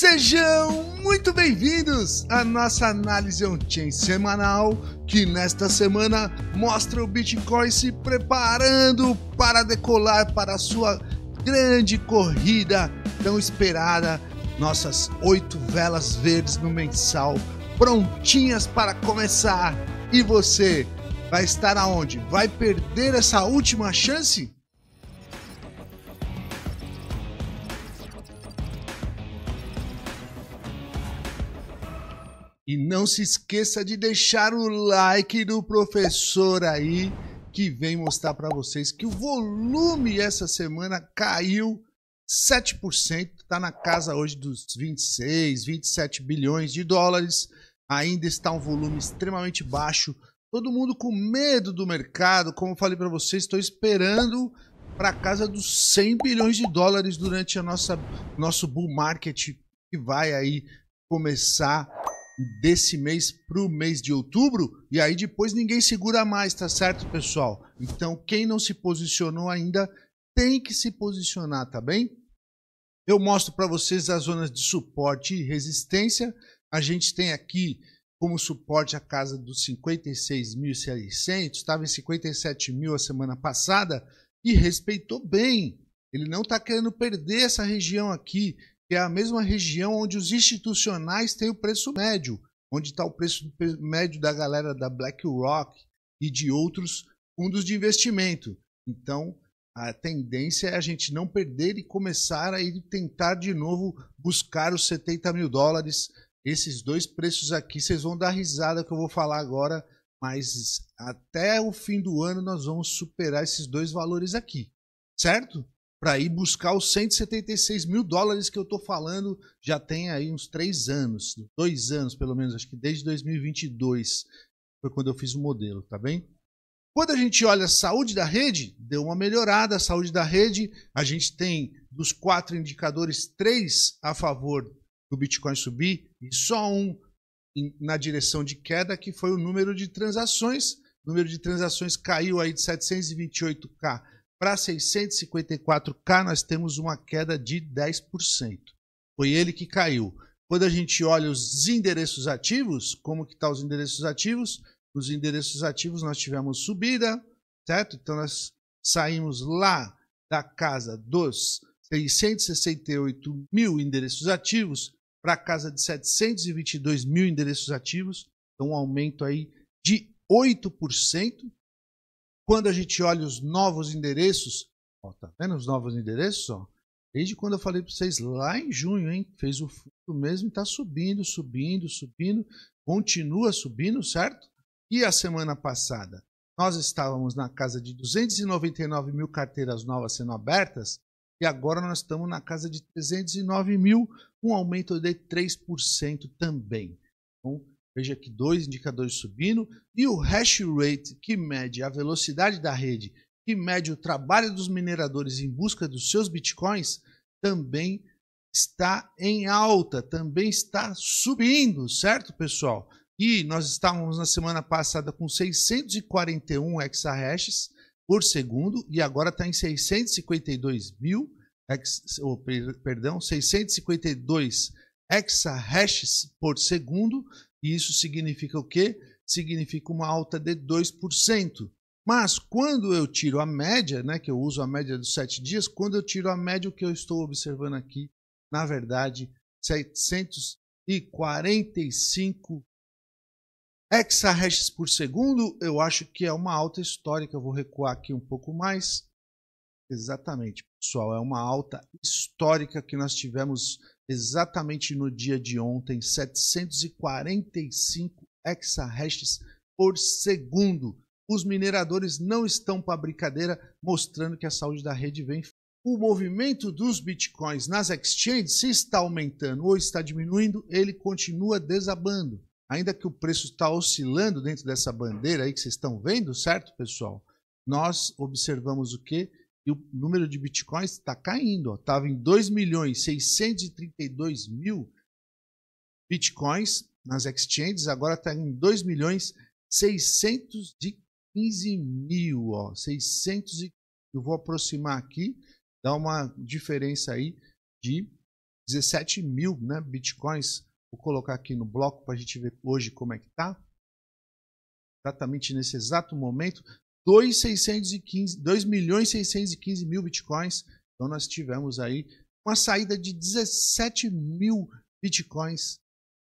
Sejam muito bem-vindos à nossa análise on-chain semanal, que nesta semana mostra o Bitcoin se preparando para decolar para a sua grande corrida tão esperada. Nossas oito velas verdes no mensal, prontinhas para começar. E você vai estar aonde? Vai perder essa última chance? E não se esqueça de deixar o like do professor aí, que vem mostrar para vocês que o volume essa semana caiu 7%, está na casa hoje dos 26, 27 bilhões de dólares. Ainda está um volume extremamente baixo. Todo mundo com medo do mercado. Como eu falei para vocês, estou esperando para a casa dos 100 bilhões de dólares durante a nossa nosso bull market que vai aí começar desse mês para o mês de outubro e aí depois ninguém segura mais, tá certo, pessoal? Então, quem não se posicionou ainda tem que se posicionar, tá bem? Eu mostro para vocês as zonas de suporte e resistência. A gente tem aqui como suporte a casa dos 56.600, estava em 57 mil a semana passada e respeitou bem. Ele não está querendo perder essa região aqui que é a mesma região onde os institucionais têm o preço médio, onde está o preço médio da galera da BlackRock e de outros fundos de investimento. Então, a tendência é a gente não perder e começar a ir tentar de novo buscar os 70 mil dólares. Esses dois preços aqui, vocês vão dar risada que eu vou falar agora, mas até o fim do ano nós vamos superar esses dois valores aqui, certo? para ir buscar os 176 mil dólares que eu estou falando já tem aí uns três anos, dois anos pelo menos, acho que desde 2022 foi quando eu fiz o modelo, tá bem? Quando a gente olha a saúde da rede, deu uma melhorada a saúde da rede, a gente tem dos quatro indicadores, três a favor do Bitcoin subir e só um na direção de queda, que foi o número de transações. O número de transações caiu aí de 728k para 654K, nós temos uma queda de 10%. Foi ele que caiu. Quando a gente olha os endereços ativos, como que estão tá os endereços ativos? Os endereços ativos nós tivemos subida, certo? Então nós saímos lá da casa dos 668 mil endereços ativos para a casa de 722 mil endereços ativos, então um aumento aí de 8%, quando a gente olha os novos endereços, ó, tá vendo os novos endereços? Ó? Desde quando eu falei para vocês lá em junho, hein? Fez o fundo mesmo e está subindo, subindo, subindo, continua subindo, certo? E a semana passada, nós estávamos na casa de 299 mil carteiras novas sendo abertas e agora nós estamos na casa de 309 mil, um aumento de 3% também. Veja que dois indicadores subindo e o hash rate, que mede a velocidade da rede, que mede o trabalho dos mineradores em busca dos seus bitcoins, também está em alta, também está subindo, certo, pessoal? E nós estávamos na semana passada com 641 exahashes por segundo e agora está em 652 mil, ex, oh, perdão, 652 exahashes por segundo e isso significa o quê? Significa uma alta de 2%. Mas quando eu tiro a média, né, que eu uso a média dos sete dias, quando eu tiro a média, o que eu estou observando aqui, na verdade, 745 hexahashes por segundo, eu acho que é uma alta histórica. Eu vou recuar aqui um pouco mais. Exatamente pessoal, é uma alta histórica que nós tivemos exatamente no dia de ontem, 745 exahashes por segundo. Os mineradores não estão para brincadeira, mostrando que a saúde da rede vem. O movimento dos bitcoins nas exchanges, se está aumentando ou está diminuindo, ele continua desabando. Ainda que o preço está oscilando dentro dessa bandeira aí que vocês estão vendo, certo, pessoal? Nós observamos o que? e o número de bitcoins está caindo. Estava em 2 milhões 632 mil bitcoins nas exchanges, agora está em 2 milhões 615 mil. Ó, 600 e... Eu vou aproximar aqui, dá uma diferença aí de 17 mil né, bitcoins. Vou colocar aqui no bloco para a gente ver hoje como é que está. Exatamente nesse exato momento, 2 milhões 615 mil bitcoins. Então nós tivemos aí uma saída de 17 mil bitcoins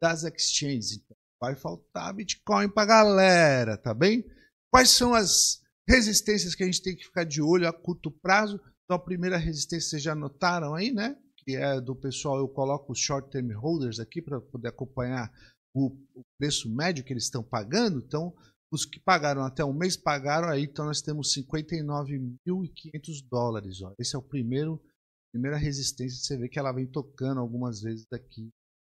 das exchanges. Então, vai faltar bitcoin para galera, tá bem? Quais são as resistências que a gente tem que ficar de olho a curto prazo? Então a primeira resistência vocês já notaram aí, né? Que é do pessoal, eu coloco os short term holders aqui para poder acompanhar o preço médio que eles estão pagando. Então, os que pagaram até um mês pagaram aí, então nós temos 59.500 dólares. Ó. Esse é o primeiro primeira resistência. Você vê que ela vem tocando algumas vezes aqui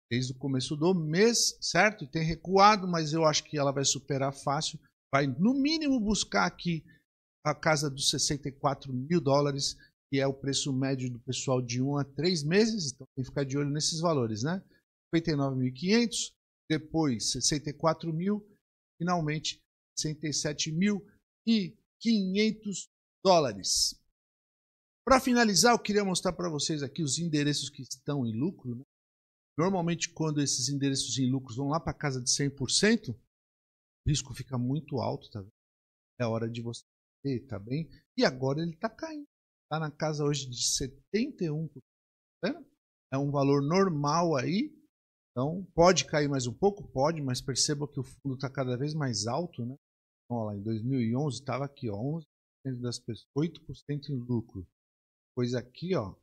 desde o começo do mês, certo? Tem recuado, mas eu acho que ela vai superar fácil. Vai no mínimo buscar aqui a casa dos 64 mil dólares, que é o preço médio do pessoal de 1 um a 3 meses. Então tem que ficar de olho nesses valores, né? 59.500, depois 64 mil, finalmente 67.500 dólares. Para finalizar, eu queria mostrar para vocês aqui os endereços que estão em lucro. Né? Normalmente, quando esses endereços em lucros vão lá para casa de 100%, o risco fica muito alto, tá vendo? É hora de você ver, tá bem? E agora ele está caindo. Está na casa hoje de 71%. Tá vendo? É um valor normal aí então, pode cair mais um pouco? Pode, mas perceba que o fundo está cada vez mais alto. Né? Olha lá, em 2011 estava aqui, ó, 11% das pessoas, 8% em lucro. Pois aqui, ó,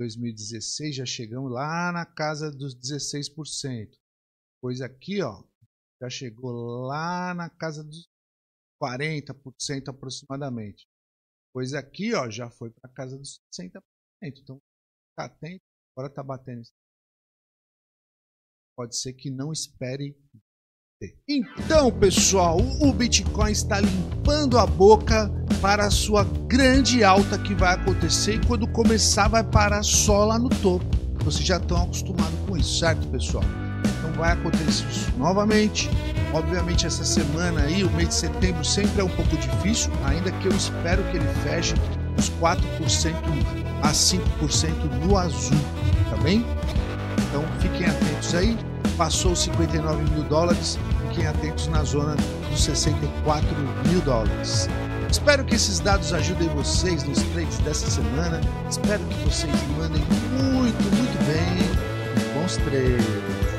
2016 já chegamos lá na casa dos 16%. Pois aqui, ó, já chegou lá na casa dos 40% aproximadamente. Pois aqui, ó, já foi para a casa dos 60%. Então, está atento, agora está batendo pode ser que não espere então, pessoal, o Bitcoin está limpando a boca para a sua grande alta que vai acontecer e quando começar vai parar só lá no topo. Vocês já estão acostumados com isso, certo, pessoal? Então vai acontecer isso novamente. Obviamente essa semana aí, o mês de setembro sempre é um pouco difícil, ainda que eu espero que ele feche os 4% a 5% no azul, tá bem? Então fiquem atentos aí passou os 59 mil dólares, fiquem atentos na zona dos 64 mil dólares. Espero que esses dados ajudem vocês nos trades dessa semana. Espero que vocês mandem muito, muito bem. Bons trades.